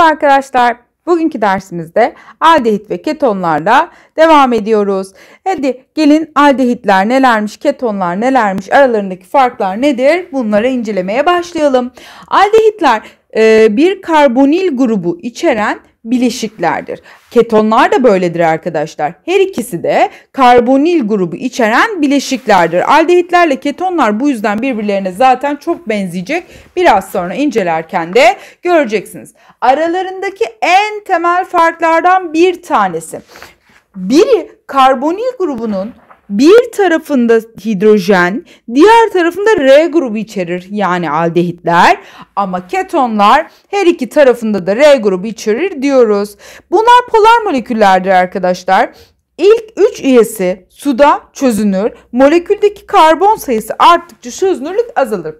Merhaba arkadaşlar. Bugünkü dersimizde aldehit ve ketonlarla devam ediyoruz. Hadi gelin aldehitler nelermiş, ketonlar nelermiş, aralarındaki farklar nedir bunları incelemeye başlayalım. Aldehitler e, bir karbonil grubu içeren bileşiklerdir. Ketonlar da böyledir arkadaşlar. Her ikisi de karbonil grubu içeren bileşiklerdir. Aldehitlerle ketonlar bu yüzden birbirlerine zaten çok benzeyecek. Biraz sonra incelerken de göreceksiniz. Aralarındaki en temel farklardan bir tanesi. Biri karbonil grubunun bir tarafında hidrojen, diğer tarafında R grubu içerir yani aldehitler ama ketonlar her iki tarafında da R grubu içerir diyoruz. Bunlar polar moleküllerdir arkadaşlar. İlk 3 üyesi suda çözünür. Moleküldeki karbon sayısı arttıkça çözünürlük azalır.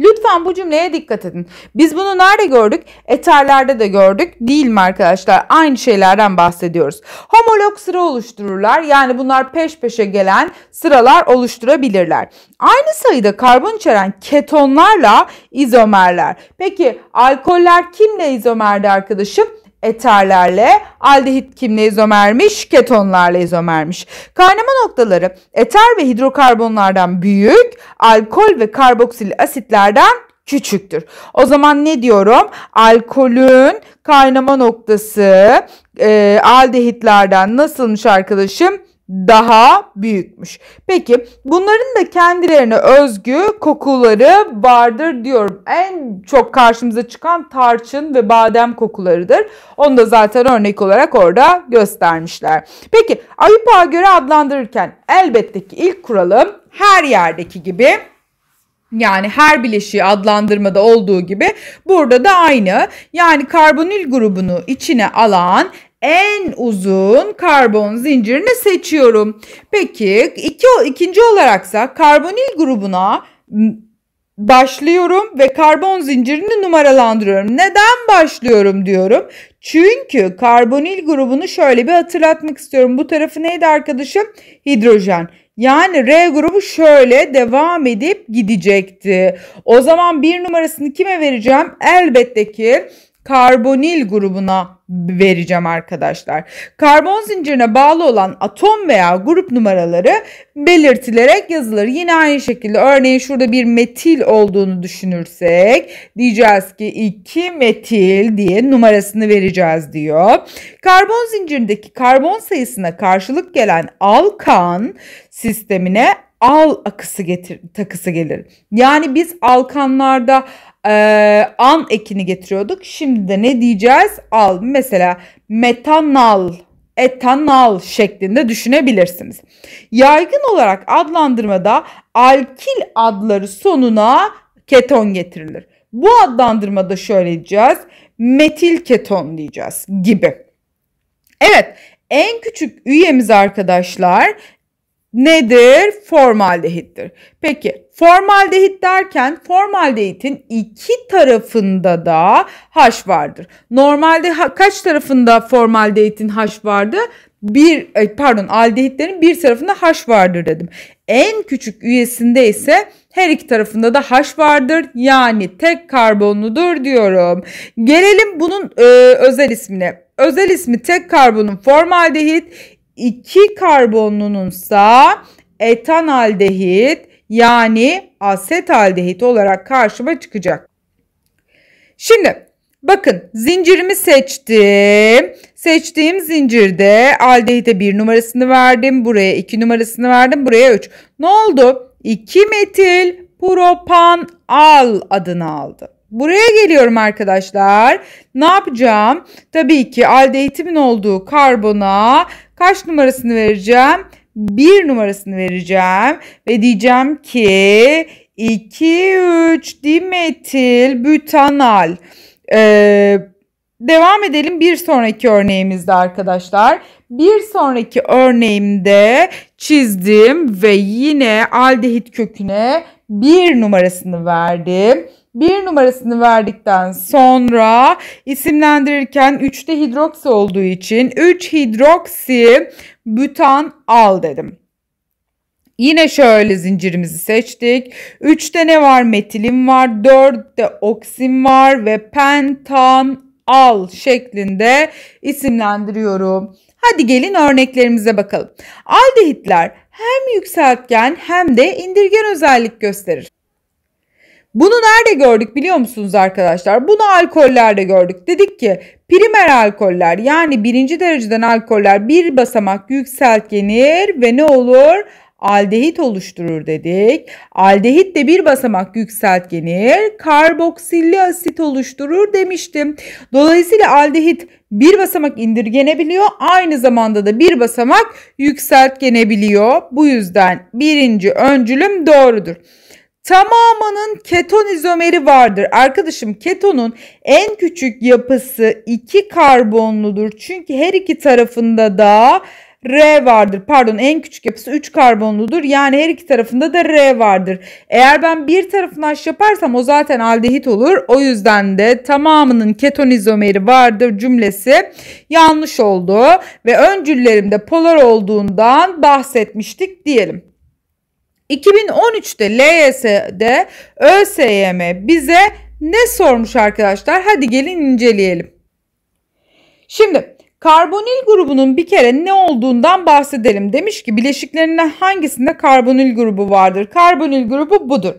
Lütfen bu cümleye dikkat edin. Biz bunu nerede gördük? Eterlerde de gördük. Değil mi arkadaşlar? Aynı şeylerden bahsediyoruz. Homolog sıra oluştururlar. Yani bunlar peş peşe gelen sıralar oluşturabilirler. Aynı sayıda karbon içeren ketonlarla izomerler. Peki alkoller kimle izomerdi arkadaşım? eterlerle, aldehit kimle izomermiş, ketonlarla izomermiş. Kaynama noktaları eter ve hidrokarbonlardan büyük, alkol ve karboksil asitlerden küçüktür. O zaman ne diyorum? Alkolün kaynama noktası e, aldehitlerden nasılmış arkadaşım? daha büyükmüş. Peki bunların da kendilerine özgü kokuları vardır diyorum. En çok karşımıza çıkan tarçın ve badem kokularıdır. Onu da zaten örnek olarak orada göstermişler. Peki ayı pağa göre adlandırırken elbette ki ilk kuralım her yerdeki gibi yani her bileşiği adlandırmada olduğu gibi burada da aynı. Yani karbonil grubunu içine alan en uzun karbon zincirini seçiyorum. Peki iki, ikinci olaraksa karbonil grubuna başlıyorum ve karbon zincirini numaralandırıyorum. Neden başlıyorum diyorum. Çünkü karbonil grubunu şöyle bir hatırlatmak istiyorum. Bu tarafı neydi arkadaşım? Hidrojen. Yani R grubu şöyle devam edip gidecekti. O zaman bir numarasını kime vereceğim? Elbette ki karbonil grubuna vereceğim arkadaşlar. Karbon zincirine bağlı olan atom veya grup numaraları belirtilerek yazılır. Yine aynı şekilde örneğin şurada bir metil olduğunu düşünürsek diyeceğiz ki 2 metil diye numarasını vereceğiz diyor. Karbon zincirindeki karbon sayısına karşılık gelen alkan sistemine al akısı getir, takısı gelir. Yani biz alkanlarda e, an ekini getiriyorduk. Şimdi de ne diyeceğiz? Al. Mesela metanal, etanal şeklinde düşünebilirsiniz. Yaygın olarak adlandırmada alkil adları sonuna keton getirilir. Bu adlandırmada şöyle diyeceğiz. Metil keton diyeceğiz gibi. Evet, en küçük üyemiz arkadaşlar nedir? Formaldehittir. Peki Formaldehit derken formaldehitin iki tarafında da H vardır. Normalde kaç tarafında formaldehitin H vardı? Bir e, pardon aldehitlerin bir tarafında H vardır dedim. En küçük üyesinde ise her iki tarafında da H vardır. Yani tek karbonludur diyorum. Gelelim bunun e, özel ismine. Özel ismi tek karbonun formaldehit, iki karbonlununsa etanaldehit, yani asetaldehit olarak karşıma çıkacak. Şimdi bakın zincirimi seçtim. Seçtiğim zincirde aldehite bir numarasını verdim. Buraya iki numarasını verdim. Buraya üç. Ne oldu? 2 metil propan al adını aldı. Buraya geliyorum arkadaşlar. Ne yapacağım? Tabii ki aldehitimin olduğu karbona kaç numarasını vereceğim? bir numarasını vereceğim. Ve diyeceğim ki 2, 3 dimetil butanal. Ee, devam edelim bir sonraki örneğimizde arkadaşlar. Bir sonraki örneğimde çizdim ve yine aldehit köküne bir numarasını verdim. Bir numarasını verdikten sonra isimlendirirken 3'te hidroksi olduğu için 3 hidroksi bütan al dedim. Yine şöyle zincirimizi seçtik. 3'te ne var? Metilim var. 4'te oksin var ve pentan al şeklinde isimlendiriyorum. Hadi gelin örneklerimize bakalım. Aldehitler hem yükseltgen hem de indirgen özellik gösterir. Bunu nerede gördük biliyor musunuz arkadaşlar? Bunu alkollerde gördük. Dedik ki primer alkoller yani birinci dereceden alkoller bir basamak yükseltgenir ve ne olur? aldehit oluşturur dedik. Aldehit de bir basamak yükseltgenir. Karboksilli asit oluşturur demiştim. Dolayısıyla aldehit bir basamak indirgenebiliyor. Aynı zamanda da bir basamak yükseltgenebiliyor. Bu yüzden birinci öncülüm doğrudur. Tamamının keton izomeri vardır. Arkadaşım ketonun en küçük yapısı 2 karbonludur. Çünkü her iki tarafında da R vardır. Pardon en küçük yapısı 3 karbonludur. Yani her iki tarafında da R vardır. Eğer ben bir tarafını aş yaparsam o zaten aldehit olur. O yüzden de tamamının keton izomeri vardır cümlesi yanlış oldu. Ve öncüllerimde polar olduğundan bahsetmiştik diyelim. 2013'te LYS'de ÖSYM bize ne sormuş arkadaşlar? Hadi gelin inceleyelim. Şimdi karbonil grubunun bir kere ne olduğundan bahsedelim. Demiş ki bileşiklerinden hangisinde karbonil grubu vardır? Karbonil grubu budur.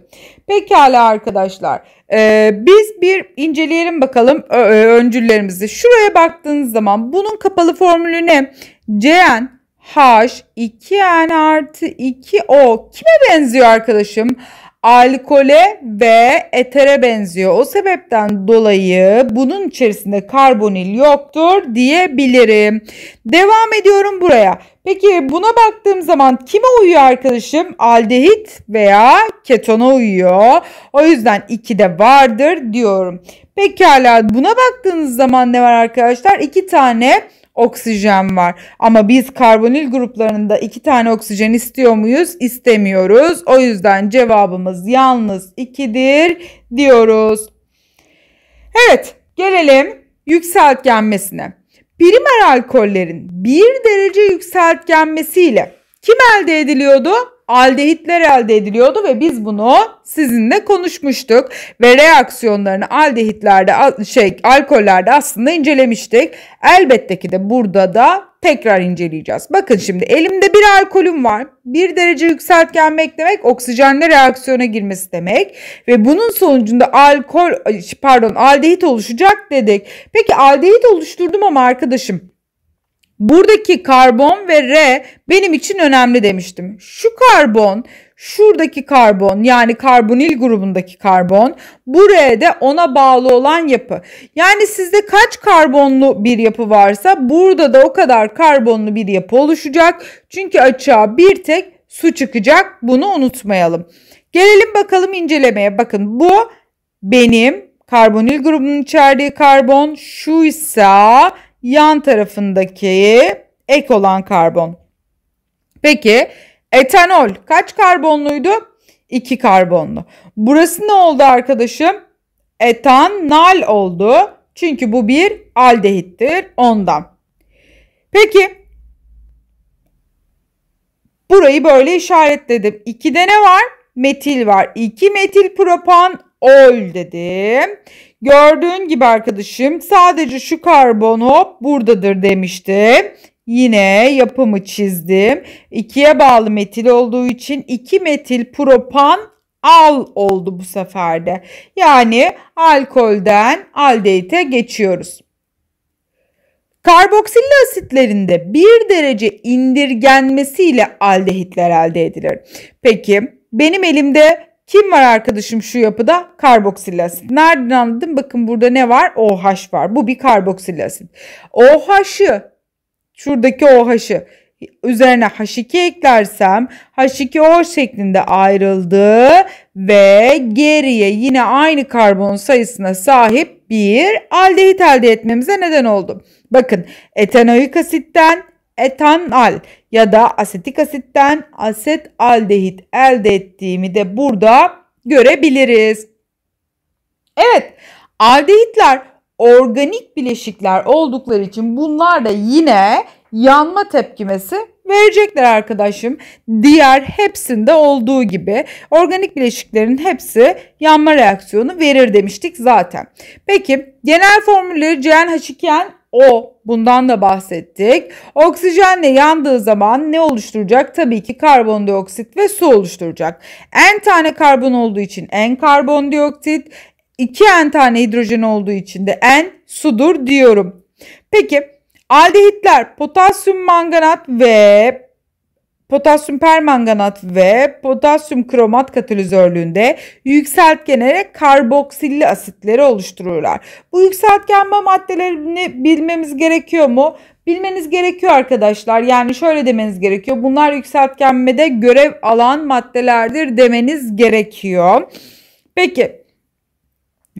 Pekala arkadaşlar. Ee, biz bir inceleyelim bakalım öncüllerimizi. Şuraya baktığınız zaman bunun kapalı formülü ne? CN H 2N artı 2O kime benziyor arkadaşım? Alkole ve etere benziyor. O sebepten dolayı bunun içerisinde karbonil yoktur diyebilirim. Devam ediyorum buraya. Peki buna baktığım zaman kime uyuyor arkadaşım? Aldehit veya ketona uyuyor. O yüzden 2 de vardır diyorum. Pekala buna baktığınız zaman ne var arkadaşlar? 2 tane oksijen var. Ama biz karbonil gruplarında iki tane oksijen istiyor muyuz? İstemiyoruz. O yüzden cevabımız yalnız ikidir diyoruz. Evet gelelim yükseltgenmesine. Primer alkollerin bir derece yükseltgenmesiyle kim elde ediliyordu? aldehitler elde ediliyordu ve biz bunu sizinle konuşmuştuk ve reaksiyonlarını aldehitlerde şey alkollerde aslında incelemiştik. Elbette ki de burada da tekrar inceleyeceğiz. Bakın şimdi elimde bir alkolüm var. Bir derece yükseltken demek oksijenle reaksiyona girmesi demek ve bunun sonucunda alkol pardon aldehit oluşacak dedik. Peki aldehit oluşturdum ama arkadaşım Buradaki karbon ve R benim için önemli demiştim. Şu karbon, şuradaki karbon yani karbonil grubundaki karbon, bu R ona bağlı olan yapı. Yani sizde kaç karbonlu bir yapı varsa burada da o kadar karbonlu bir yapı oluşacak. Çünkü açığa bir tek su çıkacak. Bunu unutmayalım. Gelelim bakalım incelemeye. Bakın bu benim karbonil grubunun içerdiği karbon. Şu ise yan tarafındaki ek olan karbon. Peki etanol kaç karbonluydu? 2 karbonlu. Burası ne oldu arkadaşım? Etanol oldu. Çünkü bu bir aldehittir ondan. Peki burayı böyle işaretledim. 2'de ne var? Metil var. 2 metil propan ol dedim. Gördüğün gibi arkadaşım sadece şu karbon hop buradadır demiştim. Yine yapımı çizdim. İkiye bağlı metil olduğu için 2 metil propan al oldu bu seferde. Yani alkolden aldehite geçiyoruz. Karboksilli asitlerinde 1 derece indirgenmesiyle aldehitler elde edilir. Peki benim elimde kim var arkadaşım şu yapıda? Karboksil asit. Nereden anladın? Bakın burada ne var? OH var. Bu bir karboksil asit. OH'ı şuradaki OH'ı üzerine H2 eklersem H2O şeklinde ayrıldı ve geriye yine aynı karbon sayısına sahip bir aldehit elde etmemize neden oldu. Bakın etanoik asitten etanal ya da asetik asitten aset aldehit elde ettiğimi de burada görebiliriz. Evet aldehitler organik bileşikler oldukları için bunlar da yine yanma tepkimesi verecekler arkadaşım. Diğer hepsinde olduğu gibi organik bileşiklerin hepsi yanma reaksiyonu verir demiştik zaten. Peki genel formülleri CnH2n o bundan da bahsettik. Oksijenle yandığı zaman ne oluşturacak? Tabii ki karbondioksit ve su oluşturacak. En tane karbon olduğu için en karbondioksit, 2 en tane hidrojen olduğu için de en sudur diyorum. Peki aldehitler potasyum manganat ve potasyum permanganat ve potasyum kromat katalizörlüğünde yükseltgenere karboksilli asitleri oluştururlar. Bu yükseltgenme maddelerini bilmemiz gerekiyor mu? Bilmeniz gerekiyor arkadaşlar. Yani şöyle demeniz gerekiyor. Bunlar yükseltgenmede görev alan maddelerdir demeniz gerekiyor. Peki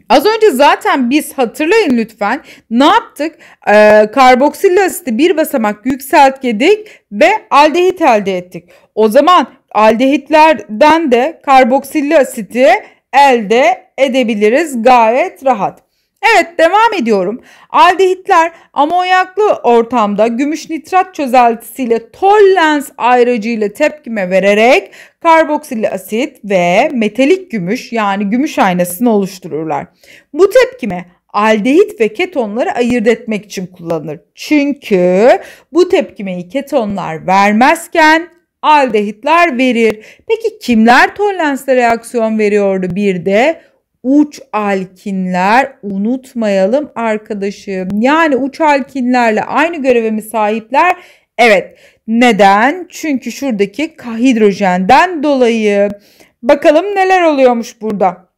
Az önce zaten biz hatırlayın lütfen ne yaptık? Ee, karboksil asiti bir basamak yükseltgedik ve aldehit elde ettik. O zaman aldehitlerden de karboksil asiti elde edebiliriz gayet rahat. Evet devam ediyorum. Aldehitler amonyaklı ortamda gümüş nitrat çözeltisiyle tollens ayrıcı tepkime vererek karboksil asit ve metalik gümüş yani gümüş aynasını oluştururlar. Bu tepkime aldehit ve ketonları ayırt etmek için kullanılır. Çünkü bu tepkimeyi ketonlar vermezken aldehitler verir. Peki kimler Tollens reaksiyon veriyordu bir de? uç alkinler unutmayalım arkadaşım. Yani uç alkinlerle aynı göreve mi sahipler? Evet. Neden? Çünkü şuradaki hidrojenden dolayı. Bakalım neler oluyormuş burada.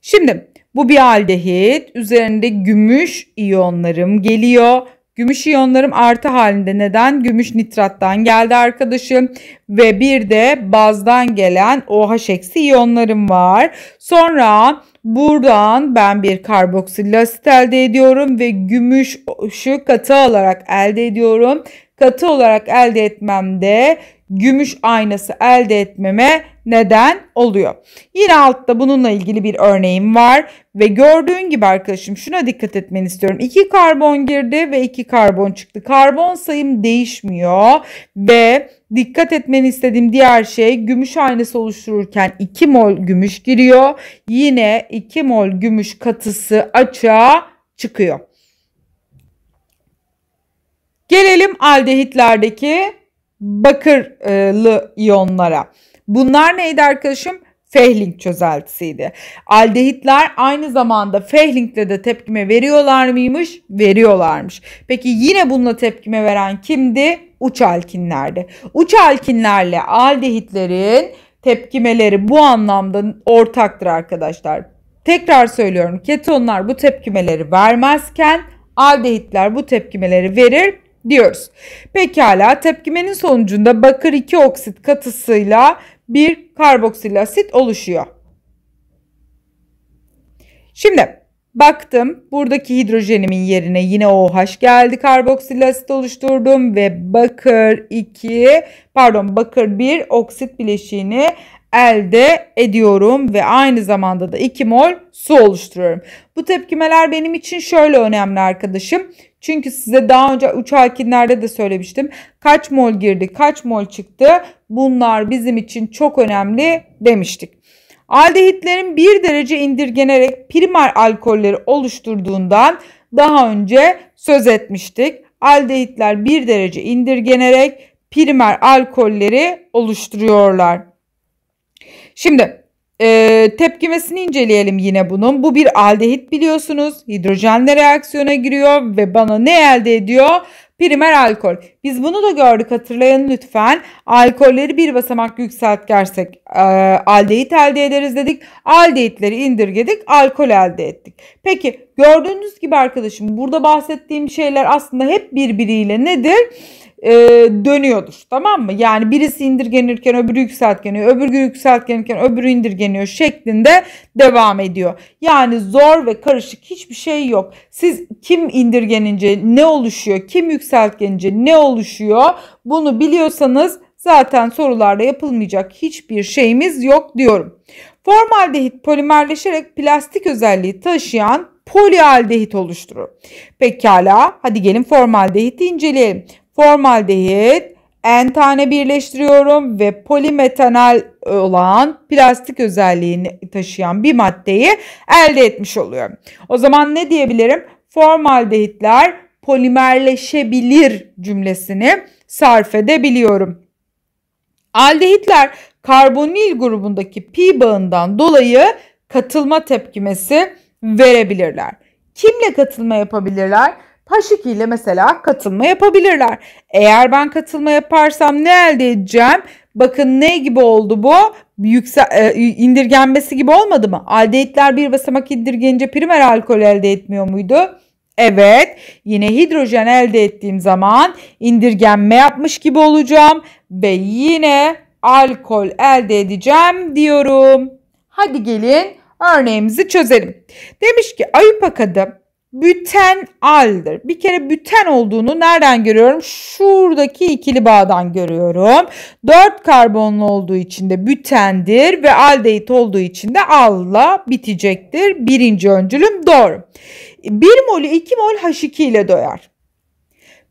Şimdi bu bir aldehit. Üzerinde gümüş iyonlarım geliyor Gümüş iyonlarım artı halinde. Neden? Gümüş nitrattan geldi arkadaşım. Ve bir de bazdan gelen OH eksi iyonlarım var. Sonra buradan ben bir karboksil asit elde ediyorum ve gümüşü katı olarak elde ediyorum. Katı olarak elde etmemde gümüş aynası elde etmeme neden oluyor. Yine altta bununla ilgili bir örneğim var ve gördüğün gibi arkadaşım şuna dikkat etmeni istiyorum. 2 karbon girdi ve 2 karbon çıktı. Karbon sayım değişmiyor ve dikkat etmeni istediğim diğer şey gümüş aynası oluştururken 2 mol gümüş giriyor. Yine 2 mol gümüş katısı açığa çıkıyor. Gelelim aldehitlerdeki bakırlı iyonlara. Bunlar neydi arkadaşım? Fehling çözeltisiydi. Aldehitler aynı zamanda Fehling'le de tepkime veriyorlar mıymış? Veriyorlarmış. Peki yine bununla tepkime veren kimdi? Uç alkinlerdi. Uç alkinlerle aldehitlerin tepkimeleri bu anlamda ortaktır arkadaşlar. Tekrar söylüyorum ketonlar bu tepkimeleri vermezken aldehitler bu tepkimeleri verir diyoruz. Pekala tepkimenin sonucunda bakır 2 oksit katısıyla bir karboksil asit oluşuyor. Şimdi baktım buradaki hidrojenimin yerine yine OH geldi karboksil asit oluşturdum ve bakır 2 pardon bakır 1 oksit bileşiğini elde ediyorum ve aynı zamanda da 2 mol su oluşturuyorum. Bu tepkimeler benim için şöyle önemli arkadaşım. Çünkü size daha önce uçakinlerde de söylemiştim. Kaç mol girdi, kaç mol çıktı bunlar bizim için çok önemli demiştik. Aldehitlerin 1 derece indirgenerek primer alkolleri oluşturduğundan daha önce söz etmiştik. Aldehitler 1 derece indirgenerek primer alkolleri oluşturuyorlar. Şimdi e, tepkimesini inceleyelim yine bunun. Bu bir aldehit biliyorsunuz. Hidrojenle reaksiyona giriyor ve bana ne elde ediyor? Primer alkol. Biz bunu da gördük hatırlayın lütfen. Alkolleri bir basamak yükseltgersek e, aldehit elde ederiz dedik. Aldehitleri indirgedik alkol elde ettik. Peki gördüğünüz gibi arkadaşım burada bahsettiğim şeyler aslında hep birbiriyle nedir? e, dönüyordur. Tamam mı? Yani birisi indirgenirken öbürü yükseltgeniyor, öbürü yükseltgenirken öbürü indirgeniyor şeklinde devam ediyor. Yani zor ve karışık hiçbir şey yok. Siz kim indirgenince ne oluşuyor, kim yükseltgenince ne oluyor? oluşuyor. Bunu biliyorsanız zaten sorularda yapılmayacak hiçbir şeyimiz yok diyorum. Formaldehit polimerleşerek plastik özelliği taşıyan polialdehit oluşturur. Pekala hadi gelin formaldehiti inceleyelim. Formaldehit N tane birleştiriyorum ve polimetanal olan plastik özelliğini taşıyan bir maddeyi elde etmiş oluyorum. O zaman ne diyebilirim? Formaldehitler polimerleşebilir cümlesini sarf edebiliyorum. Aldehitler karbonil grubundaki pi bağından dolayı katılma tepkimesi verebilirler. Kimle katılma yapabilirler? H2 ile mesela katılma yapabilirler. Eğer ben katılma yaparsam ne elde edeceğim? Bakın ne gibi oldu bu? Yüksel, e, indirgenmesi gibi olmadı mı? Aldehitler bir basamak indirgenince primer alkol elde etmiyor muydu? Evet yine hidrojen elde ettiğim zaman indirgenme yapmış gibi olacağım ve yine alkol elde edeceğim diyorum. Hadi gelin örneğimizi çözelim. Demiş ki ayıp akadı büten aldır. Bir kere büten olduğunu nereden görüyorum? Şuradaki ikili bağdan görüyorum. 4 karbonlu olduğu için de bütendir ve aldehit olduğu için de alla bitecektir. Birinci öncülüm doğru. 1 mol 2 mol H2 ile döyer.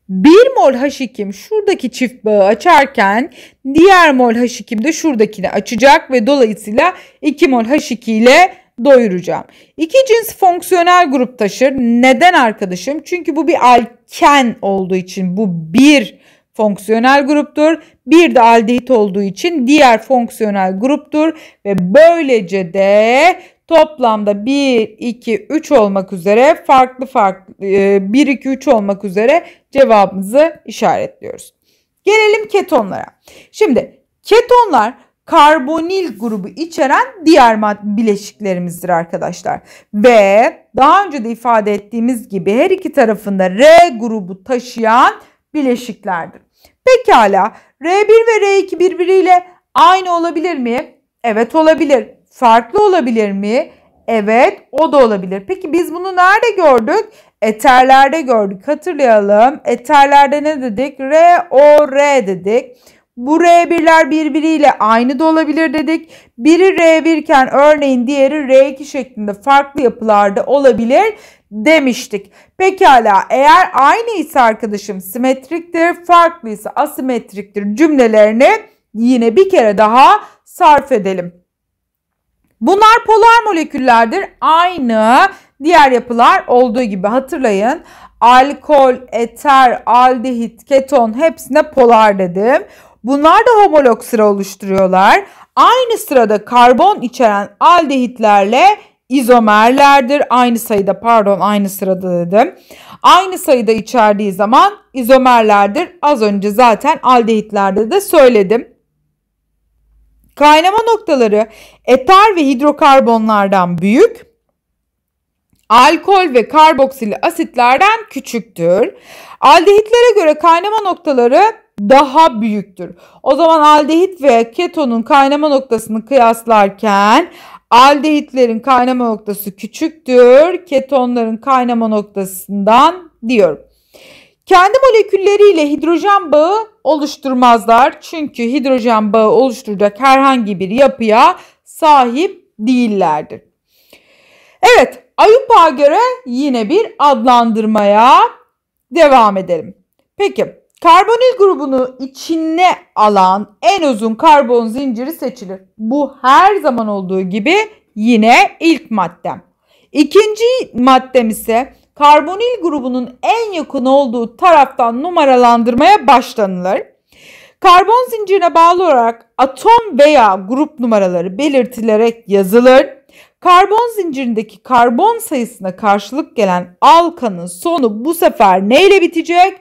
1 mol H2 şuradaki çift bağı açarken diğer mol H2 de şuradakini açacak ve dolayısıyla 2 mol H2 ile doyuracağım. İki cins fonksiyonel grup taşır. Neden arkadaşım? Çünkü bu bir alken olduğu için bu bir fonksiyonel gruptur. Bir de aldehit olduğu için diğer fonksiyonel gruptur ve böylece de Toplamda 1, 2, 3 olmak üzere farklı farklı 1, 2, 3 olmak üzere cevabımızı işaretliyoruz. Gelelim ketonlara. Şimdi ketonlar karbonil grubu içeren diğer bileşiklerimizdir arkadaşlar. Ve daha önce de ifade ettiğimiz gibi her iki tarafında R grubu taşıyan bileşiklerdir. Pekala R1 ve R2 birbiriyle aynı olabilir mi? Evet olabilir farklı olabilir mi? Evet o da olabilir. Peki biz bunu nerede gördük? Eterlerde gördük. Hatırlayalım. Eterlerde ne dedik? R, O, R dedik. Bu R1'ler birbiriyle aynı da olabilir dedik. Biri R1 iken örneğin diğeri R2 şeklinde farklı yapılarda olabilir demiştik. Pekala eğer aynı ise arkadaşım simetriktir, farklıysa asimetriktir cümlelerini yine bir kere daha sarf edelim. Bunlar polar moleküllerdir. Aynı diğer yapılar olduğu gibi hatırlayın. Alkol, eter, aldehit, keton hepsine polar dedim. Bunlar da homolog sıra oluşturuyorlar. Aynı sırada karbon içeren aldehitlerle izomerlerdir. Aynı sayıda pardon aynı sırada dedim. Aynı sayıda içerdiği zaman izomerlerdir. Az önce zaten aldehitlerde de söyledim. Kaynama noktaları eter ve hidrokarbonlardan büyük, alkol ve karboksil asitlerden küçüktür. Aldehitlere göre kaynama noktaları daha büyüktür. O zaman aldehit ve ketonun kaynama noktasını kıyaslarken aldehitlerin kaynama noktası küçüktür. Ketonların kaynama noktasından diyorum. Kendi molekülleriyle hidrojen bağı oluşturmazlar. Çünkü hidrojen bağı oluşturacak herhangi bir yapıya sahip değillerdir. Evet, Ayupa göre yine bir adlandırmaya devam edelim. Peki, karbonil grubunu içine alan en uzun karbon zinciri seçilir. Bu her zaman olduğu gibi yine ilk maddem. İkinci maddem ise karbonil grubunun en yakın olduğu taraftan numaralandırmaya başlanılır. Karbon zincirine bağlı olarak atom veya grup numaraları belirtilerek yazılır. Karbon zincirindeki karbon sayısına karşılık gelen alkanın sonu bu sefer neyle bitecek?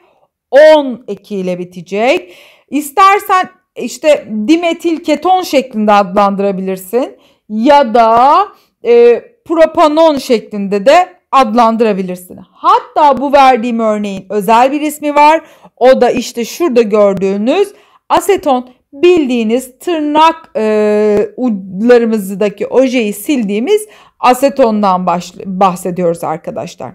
10 ekiyle bitecek. İstersen işte dimetil keton şeklinde adlandırabilirsin ya da e, propanon şeklinde de adlandırabilirsin. Hatta bu verdiğim örneğin özel bir ismi var. O da işte şurada gördüğünüz aseton bildiğiniz tırnak e, uçlarımızdaki ojeyi sildiğimiz asetondan bahsediyoruz arkadaşlar.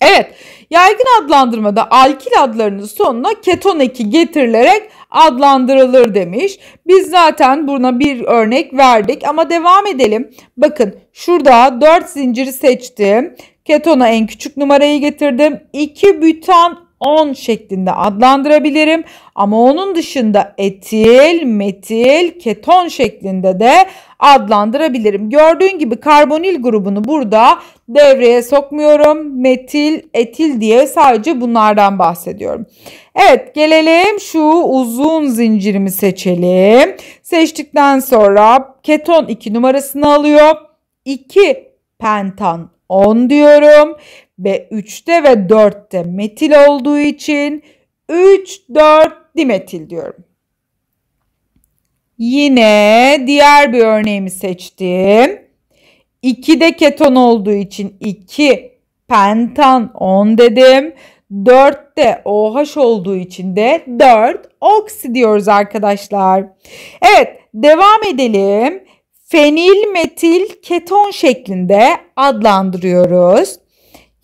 Evet, yaygın adlandırmada alkil adlarının sonuna keton eki getirilerek adlandırılır demiş. Biz zaten buna bir örnek verdik ama devam edelim. Bakın şurada 4 zinciri seçtim. Ketona en küçük numarayı getirdim. 2 bütan 10 şeklinde adlandırabilirim. Ama onun dışında etil, metil, keton şeklinde de adlandırabilirim. Gördüğün gibi karbonil grubunu burada devreye sokmuyorum. Metil, etil diye sadece bunlardan bahsediyorum. Evet gelelim şu uzun zincirimi seçelim. Seçtikten sonra keton 2 numarasını alıyor. 2 pentan 10 diyorum ve 3'te ve 4'te metil olduğu için 3 4 dimetil diyorum. Yine diğer bir örneğimi seçtim. 2'de keton olduğu için 2 pentan 10 dedim. 4'te OH olduğu için de 4 oksi diyoruz arkadaşlar. Evet devam edelim. Fenil metil keton şeklinde adlandırıyoruz.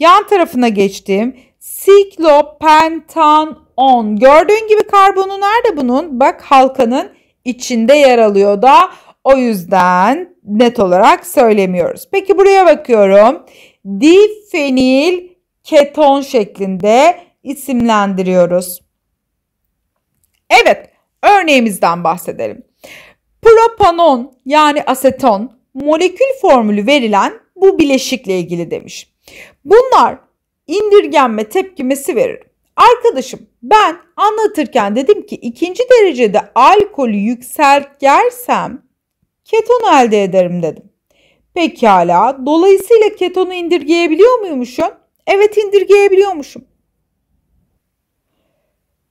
Yan tarafına geçtim. Siklopentanon. Gördüğün gibi karbonu nerede bunun? Bak halkanın içinde yer alıyor da o yüzden net olarak söylemiyoruz. Peki buraya bakıyorum. Difenil keton şeklinde isimlendiriyoruz. Evet, örneğimizden bahsedelim. Propanon yani aseton molekül formülü verilen bu bileşikle ilgili demişim. Bunlar indirgenme tepkimesi verir. Arkadaşım ben anlatırken dedim ki ikinci derecede alkolü yükseltgersem keton elde ederim dedim. Pekala dolayısıyla ketonu indirgeyebiliyor muymuşum? Evet indirgeyebiliyormuşum.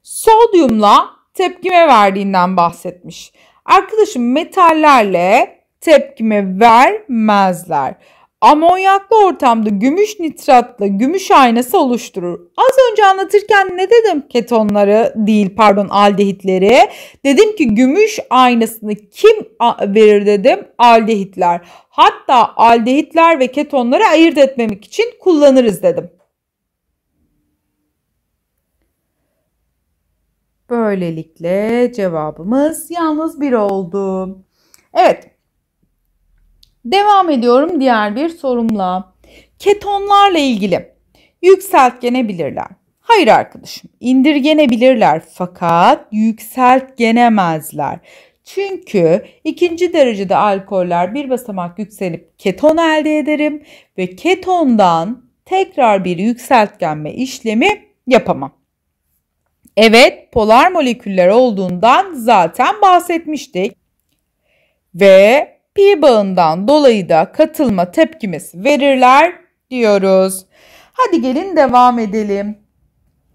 Sodyumla tepkime verdiğinden bahsetmiş. Arkadaşım metallerle tepkime vermezler. Amonyaklı ortamda gümüş nitratla gümüş aynası oluşturur. Az önce anlatırken ne dedim? Ketonları değil pardon aldehitleri. Dedim ki gümüş aynasını kim verir dedim? Aldehitler. Hatta aldehitler ve ketonları ayırt etmemek için kullanırız dedim. Böylelikle cevabımız yalnız bir oldu. Evet Devam ediyorum diğer bir sorumla. Ketonlarla ilgili yükseltgenebilirler. Hayır arkadaşım indirgenebilirler fakat yükseltgenemezler. Çünkü ikinci derecede alkoller bir basamak yükselip keton elde ederim ve ketondan tekrar bir yükseltgenme işlemi yapamam. Evet polar moleküller olduğundan zaten bahsetmiştik. Ve pi bağından dolayı da katılma tepkimiz verirler diyoruz. Hadi gelin devam edelim.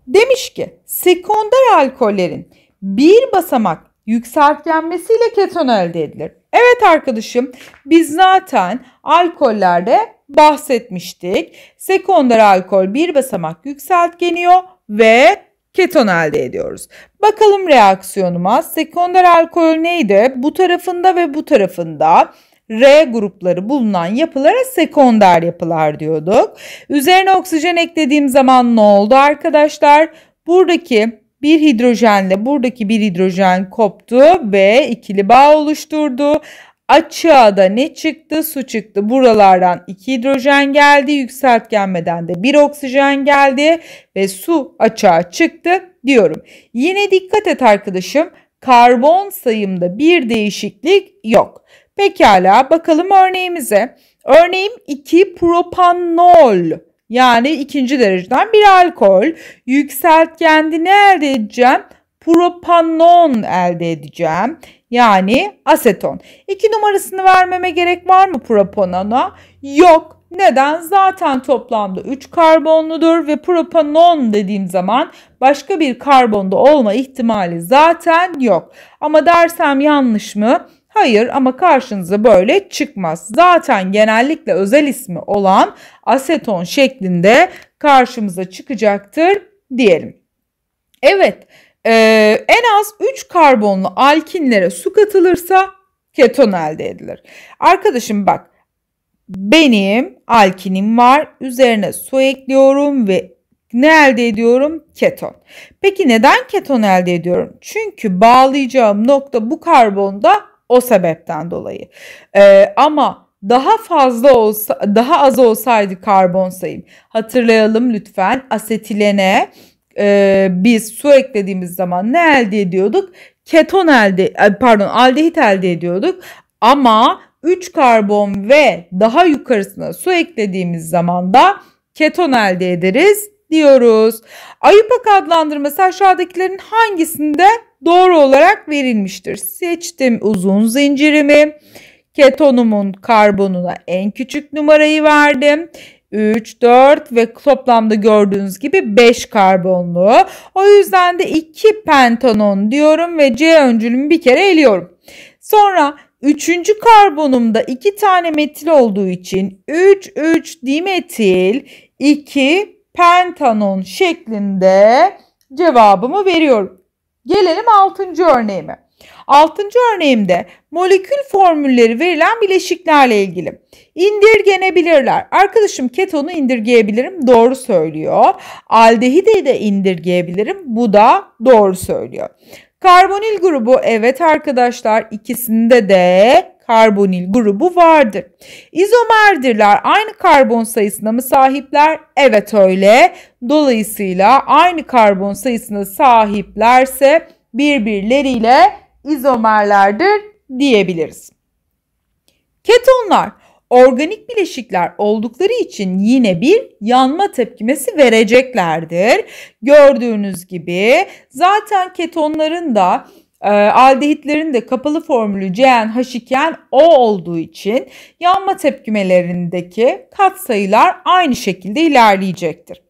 Demiş ki sekonder alkollerin bir basamak yükseltgenmesiyle keton elde edilir. Evet arkadaşım biz zaten alkollerde bahsetmiştik. Sekonder alkol bir basamak yükseltgeniyor ve keton elde ediyoruz. Bakalım reaksiyonuma. Sekonder alkol neydi? Bu tarafında ve bu tarafında R grupları bulunan yapılara sekonder yapılar diyorduk. Üzerine oksijen eklediğim zaman ne oldu arkadaşlar? Buradaki bir hidrojenle buradaki bir hidrojen koptu ve ikili bağ oluşturdu. Açığa da ne çıktı? Su çıktı. Buralardan 2 hidrojen geldi. Yükseltgenmeden de 1 oksijen geldi ve su açığa çıktı diyorum. Yine dikkat et arkadaşım. Karbon sayımda bir değişiklik yok. Pekala bakalım örneğimize. Örneğim 2 propanol yani ikinci dereceden bir alkol. Yükseltgenini elde edeceğim propanon elde edeceğim yani aseton. İki numarasını vermeme gerek var mı propanona? Yok. Neden? Zaten toplamda 3 karbonludur ve propanon dediğim zaman başka bir karbonda olma ihtimali zaten yok. Ama dersem yanlış mı? Hayır ama karşınıza böyle çıkmaz. Zaten genellikle özel ismi olan aseton şeklinde karşımıza çıkacaktır diyelim. Evet ee, en az 3 karbonlu alkinlere su katılırsa keton elde edilir. Arkadaşım bak benim alkinim var. Üzerine su ekliyorum ve ne elde ediyorum? Keton. Peki neden keton elde ediyorum? Çünkü bağlayacağım nokta bu karbonda o sebepten dolayı. Ee, ama daha fazla olsa daha az olsaydı karbon sayım. Hatırlayalım lütfen asetilene e, biz su eklediğimiz zaman ne elde ediyorduk? Keton elde e, pardon aldehit elde ediyorduk. Ama 3 karbon ve daha yukarısına su eklediğimiz zaman da keton elde ederiz diyoruz. Ayupak adlandırması aşağıdakilerin hangisinde doğru olarak verilmiştir? Seçtim uzun zincirimi. Ketonumun karbonuna en küçük numarayı verdim. 3, 4 ve toplamda gördüğünüz gibi 5 karbonlu. O yüzden de 2 pentanon diyorum ve C öncülümü bir kere eliyorum. Sonra Üçüncü karbonumda iki tane metil olduğu için 3 3 dimetil 2 pentanon şeklinde cevabımı veriyorum. Gelelim altıncı örneğime. Altıncı örneğimde molekül formülleri verilen bileşiklerle ilgili. İndirgenebilirler. Arkadaşım ketonu indirgeyebilirim. Doğru söylüyor. Aldehideyi de indirgeyebilirim. Bu da doğru söylüyor. Karbonil grubu evet arkadaşlar ikisinde de karbonil grubu vardır. İzomerdirler aynı karbon sayısına mı sahipler? Evet öyle. Dolayısıyla aynı karbon sayısına sahiplerse birbirleriyle izomerlerdir diyebiliriz. Ketonlar organik bileşikler oldukları için yine bir yanma tepkimesi vereceklerdir. Gördüğünüz gibi zaten ketonların da e, aldehitlerin de kapalı formülü CnH 2 O olduğu için yanma tepkimelerindeki katsayılar aynı şekilde ilerleyecektir.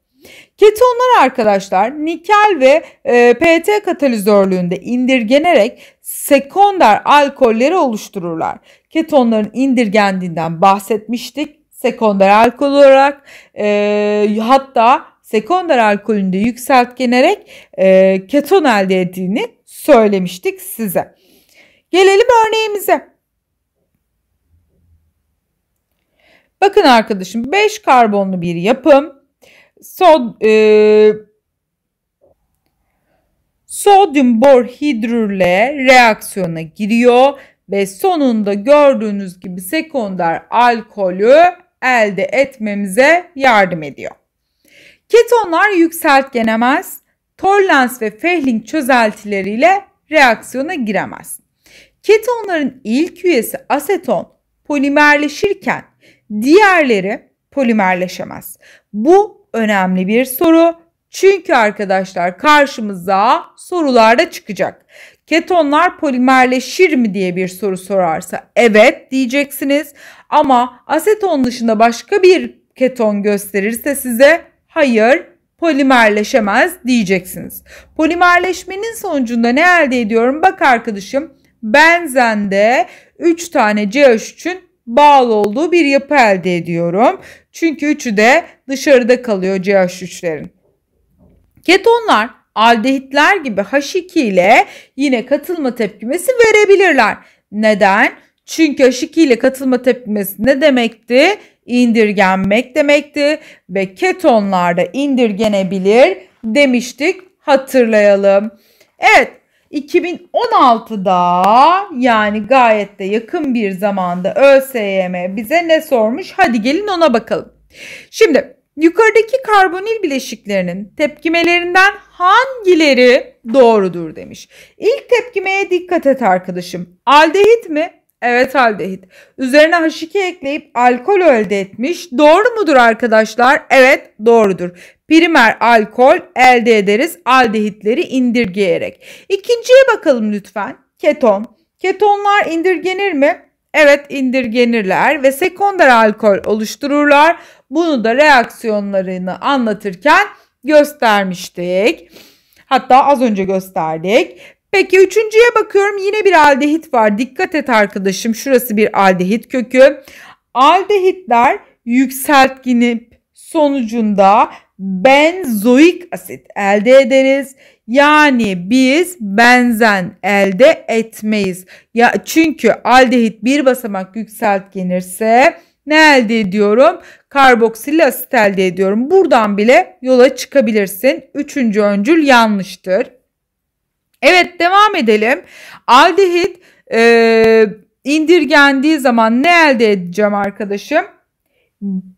Ketonlar arkadaşlar nikel ve e, PT katalizörlüğünde indirgenerek sekonder alkolleri oluştururlar. Ketonların indirgendiğinden bahsetmiştik. Sekonder alkol olarak e, hatta sekonder alkolünde yükseltgenerek e, keton elde ettiğini söylemiştik size. Gelelim örneğimize. Bakın arkadaşım 5 karbonlu bir yapım Sod, e, sodyum borhidrürle reaksiyona giriyor ve sonunda gördüğünüz gibi sekonder alkolü elde etmemize yardım ediyor. Ketonlar yükseltgenemez, Torlens ve Fehling çözeltileriyle reaksiyona giremez. Ketonların ilk üyesi aseton polimerleşirken diğerleri polimerleşemez. Bu önemli bir soru. Çünkü arkadaşlar karşımıza sorularda çıkacak. Ketonlar polimerleşir mi diye bir soru sorarsa evet diyeceksiniz. Ama aseton dışında başka bir keton gösterirse size hayır polimerleşemez diyeceksiniz. Polimerleşmenin sonucunda ne elde ediyorum? Bak arkadaşım benzende 3 tane CH3'ün bağlı olduğu bir yapı elde ediyorum. Çünkü üçü de dışarıda kalıyor CH3'lerin. Ketonlar aldehitler gibi H2 ile yine katılma tepkimesi verebilirler. Neden? Çünkü H2 ile katılma tepkimesi ne demekti? İndirgenmek demekti ve ketonlarda indirgenebilir demiştik hatırlayalım. Evet 2016'da yani gayet de yakın bir zamanda ÖSYM bize ne sormuş? Hadi gelin ona bakalım. Şimdi yukarıdaki karbonil bileşiklerinin tepkimelerinden hangileri doğrudur demiş. İlk tepkimeye dikkat et arkadaşım. Aldehit mi? Evet aldehit. Üzerine H2 ekleyip alkol elde etmiş. Doğru mudur arkadaşlar? Evet doğrudur primer alkol elde ederiz aldehitleri indirgeyerek. İkinciye bakalım lütfen. Keton. Ketonlar indirgenir mi? Evet indirgenirler ve sekonder alkol oluştururlar. Bunu da reaksiyonlarını anlatırken göstermiştik. Hatta az önce gösterdik. Peki üçüncüye bakıyorum yine bir aldehit var. Dikkat et arkadaşım şurası bir aldehit kökü. Aldehitler yükseltginip sonucunda benzoik asit elde ederiz. Yani biz benzen elde etmeyiz. Ya çünkü aldehit bir basamak yükseltgenirse ne elde ediyorum? Karboksil asit elde ediyorum. Buradan bile yola çıkabilirsin. Üçüncü öncül yanlıştır. Evet devam edelim. Aldehit e, indirgendiği zaman ne elde edeceğim arkadaşım?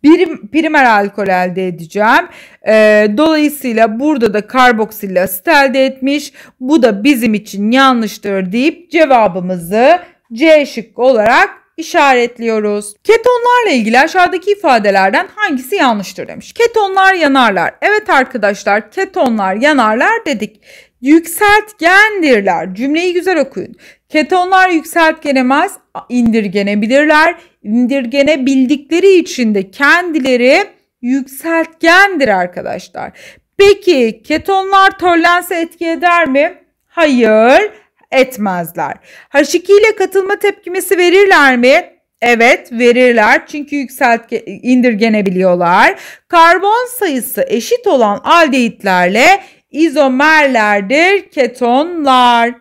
bir primer alkol elde edeceğim. E, dolayısıyla burada da karboksil asit elde etmiş. Bu da bizim için yanlıştır deyip cevabımızı C şık olarak işaretliyoruz. Ketonlarla ilgili aşağıdaki ifadelerden hangisi yanlıştır demiş. Ketonlar yanarlar. Evet arkadaşlar ketonlar yanarlar dedik. Yükseltgendirler. Cümleyi güzel okuyun. Ketonlar yükseltgenemez, indirgenebilirler indirgenebildikleri için de kendileri yükseltgendir arkadaşlar. Peki ketonlar törlense etki eder mi? Hayır etmezler. H2 ile katılma tepkimesi verirler mi? Evet verirler çünkü yükselt indirgenebiliyorlar. Karbon sayısı eşit olan aldehitlerle izomerlerdir ketonlar.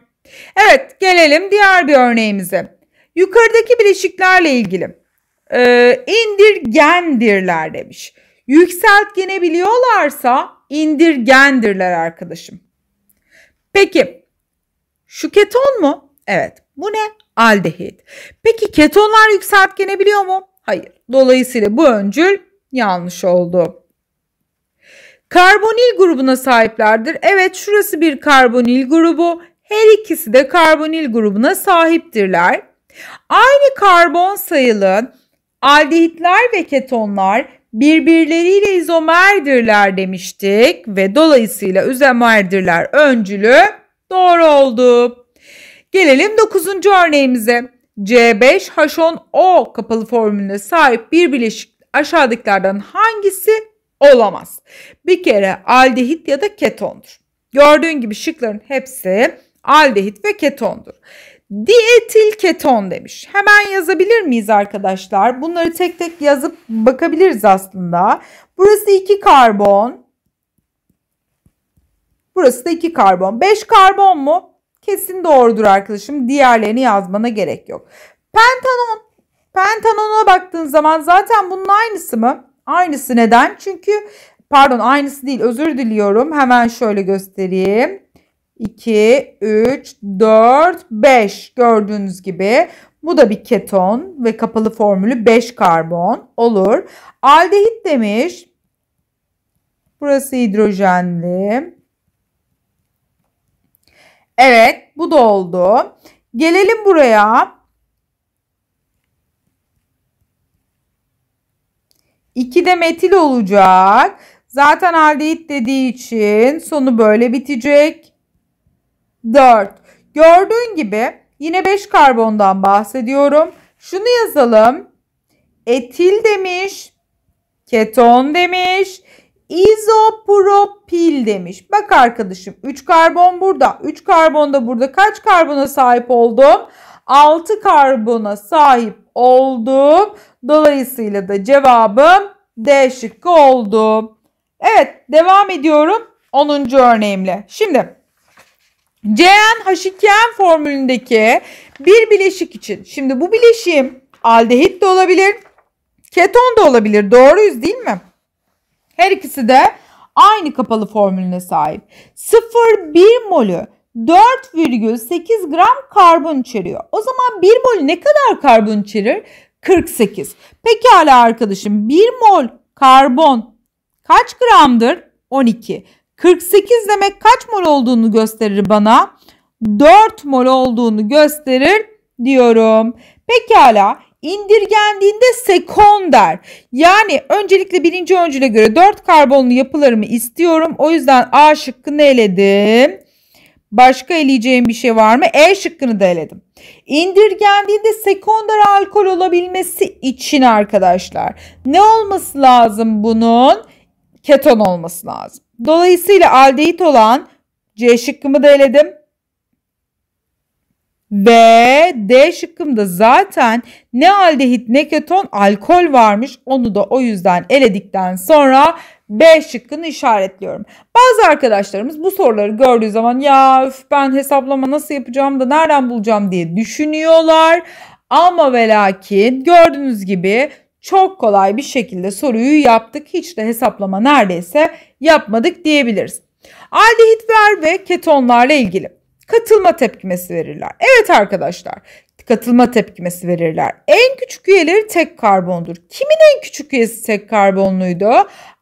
Evet gelelim diğer bir örneğimize. Yukarıdaki bileşiklerle ilgili e, indirgendirler demiş. Yükseltgene biliyorlarsa indirgendirler arkadaşım. Peki şu keton mu? Evet. Bu ne? Aldehit. Peki ketonlar yükseltgene biliyor mu? Hayır. Dolayısıyla bu öncül yanlış oldu. Karbonil grubuna sahiplerdir. Evet şurası bir karbonil grubu. Her ikisi de karbonil grubuna sahiptirler. Aynı karbon sayılı aldehitler ve ketonlar birbirleriyle izomerdirler demiştik ve dolayısıyla üzemerdirler öncülü doğru oldu. Gelelim 9. örneğimize. C5H10O kapalı formülüne sahip bir bileşik aşağıdakilerden hangisi olamaz? Bir kere aldehit ya da ketondur. Gördüğün gibi şıkların hepsi aldehit ve ketondur. Dietil keton demiş. Hemen yazabilir miyiz arkadaşlar? Bunları tek tek yazıp bakabiliriz aslında. Burası 2 karbon. Burası da 2 karbon. 5 karbon mu? Kesin doğrudur arkadaşım. Diğerlerini yazmana gerek yok. Pentanon. Pentanona baktığın zaman zaten bunun aynısı mı? Aynısı neden? Çünkü pardon aynısı değil özür diliyorum. Hemen şöyle göstereyim. 2, 3, 4, 5 gördüğünüz gibi bu da bir keton ve kapalı formülü 5 karbon olur. Aldehit demiş. Burası hidrojenli. Evet bu da oldu. Gelelim buraya. İki de metil olacak. Zaten aldehit dediği için sonu böyle bitecek. 4. Gördüğün gibi yine 5 karbondan bahsediyorum. Şunu yazalım. Etil demiş. Keton demiş. İzopropil demiş. Bak arkadaşım 3 karbon burada. 3 karbon da burada. Kaç karbona sahip oldum? 6 karbona sahip oldum. Dolayısıyla da cevabım D şıkkı oldu. Evet devam ediyorum 10. örneğimle. Şimdi CnH2n formülündeki bir bileşik için. Şimdi bu bileşim aldehit de olabilir, keton da olabilir. Doğruyuz değil mi? Her ikisi de aynı kapalı formülüne sahip. 0,1 molü 4,8 gram karbon içeriyor. O zaman 1 mol ne kadar karbon içerir? 48. Pekala arkadaşım 1 mol karbon kaç gramdır? 12. 48 demek kaç mol olduğunu gösterir bana? 4 mol olduğunu gösterir diyorum. Pekala indirgendiğinde sekonder. Yani öncelikle birinci öncüle göre 4 karbonlu yapılarımı istiyorum. O yüzden A şıkkını eledim. Başka eleyeceğim bir şey var mı? E şıkkını da eledim. İndirgendiğinde sekonder alkol olabilmesi için arkadaşlar ne olması lazım bunun? Keton olması lazım. Dolayısıyla aldehit olan C şıkkımı da eledim. Ve D şıkkımda zaten ne aldehit ne keton alkol varmış. Onu da o yüzden eledikten sonra B şıkkını işaretliyorum. Bazı arkadaşlarımız bu soruları gördüğü zaman ya üf, ben hesaplama nasıl yapacağım da nereden bulacağım diye düşünüyorlar. Ama ve lakin gördüğünüz gibi çok kolay bir şekilde soruyu yaptık. Hiç de hesaplama neredeyse yapmadık diyebiliriz. Aldehitler ve ketonlarla ilgili katılma tepkimesi verirler. Evet arkadaşlar katılma tepkimesi verirler. En küçük üyeleri tek karbondur. Kimin en küçük üyesi tek karbonluydu?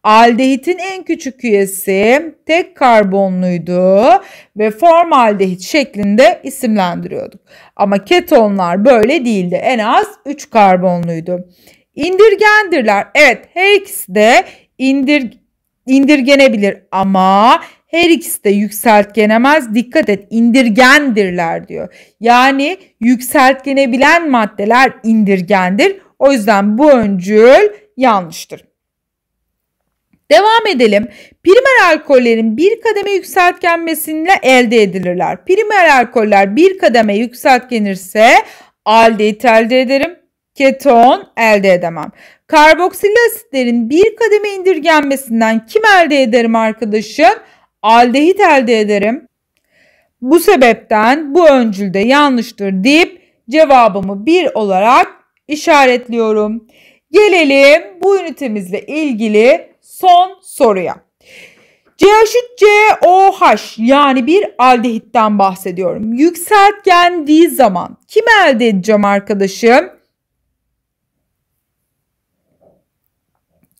Aldehitin en küçük üyesi tek karbonluydu ve formaldehit şeklinde isimlendiriyorduk. Ama ketonlar böyle değildi. En az 3 karbonluydu indirgendirler. Evet her ikisi de indir, indirgenebilir ama her ikisi de yükseltgenemez. Dikkat et indirgendirler diyor. Yani yükseltgenebilen maddeler indirgendir. O yüzden bu öncül yanlıştır. Devam edelim. Primer alkollerin bir kademe yükseltgenmesiyle elde edilirler. Primer alkoller bir kademe yükseltgenirse aldehit elde ederim keton elde edemem. Karboksil asitlerin bir kademe indirgenmesinden kim elde ederim arkadaşım? Aldehit elde ederim. Bu sebepten bu öncülde yanlıştır deyip cevabımı bir olarak işaretliyorum. Gelelim bu ünitemizle ilgili son soruya. CH3COH yani bir aldehitten bahsediyorum. Yükseltgendiği zaman kim elde edeceğim arkadaşım?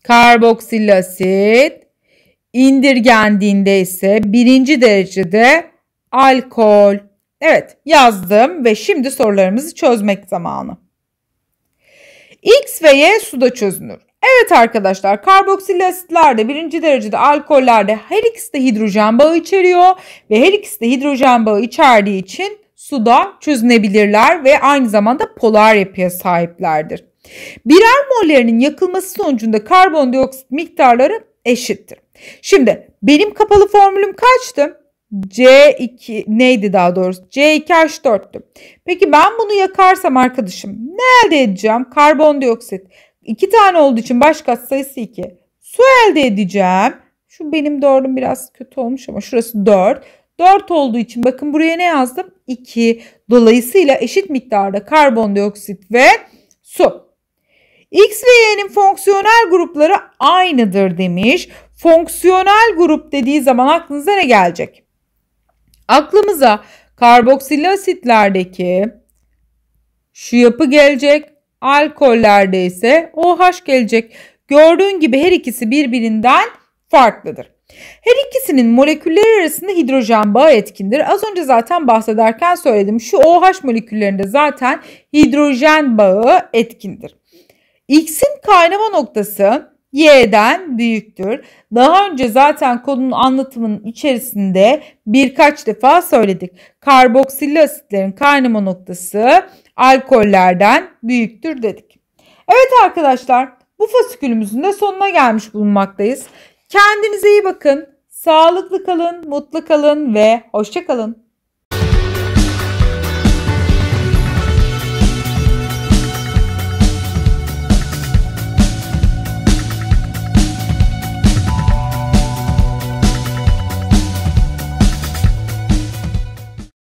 Karboksil asit indirgendiğinde ise birinci derecede alkol. Evet yazdım ve şimdi sorularımızı çözmek zamanı. X ve Y suda çözünür. Evet arkadaşlar karboksil asitlerde birinci derecede alkollerde her ikisi de hidrojen bağı içeriyor ve her ikisi de hidrojen bağı içerdiği için suda çözünebilirler ve aynı zamanda polar yapıya sahiplerdir. Birer mollerinin yakılması sonucunda karbondioksit miktarları eşittir. Şimdi benim kapalı formülüm kaçtı? C2 neydi daha doğrusu? C2H4'tü. Peki ben bunu yakarsam arkadaşım ne elde edeceğim? Karbondioksit. İki tane olduğu için başka sayısı 2. Su elde edeceğim. Şu benim dördüm biraz kötü olmuş ama şurası 4. 4 olduğu için bakın buraya ne yazdım? 2. Dolayısıyla eşit miktarda karbondioksit ve su. X ve Y'nin fonksiyonel grupları aynıdır demiş. Fonksiyonel grup dediği zaman aklınıza ne gelecek? Aklımıza karboksil asitlerdeki şu yapı gelecek. Alkollerde ise OH gelecek. Gördüğün gibi her ikisi birbirinden farklıdır. Her ikisinin moleküller arasında hidrojen bağı etkindir. Az önce zaten bahsederken söyledim. Şu OH moleküllerinde zaten hidrojen bağı etkindir. X'in kaynama noktası Y'den büyüktür. Daha önce zaten konunun anlatımının içerisinde birkaç defa söyledik. Karboksilli asitlerin kaynama noktası alkollerden büyüktür dedik. Evet arkadaşlar bu fasikülümüzün de sonuna gelmiş bulunmaktayız. Kendinize iyi bakın. Sağlıklı kalın, mutlu kalın ve hoşça kalın.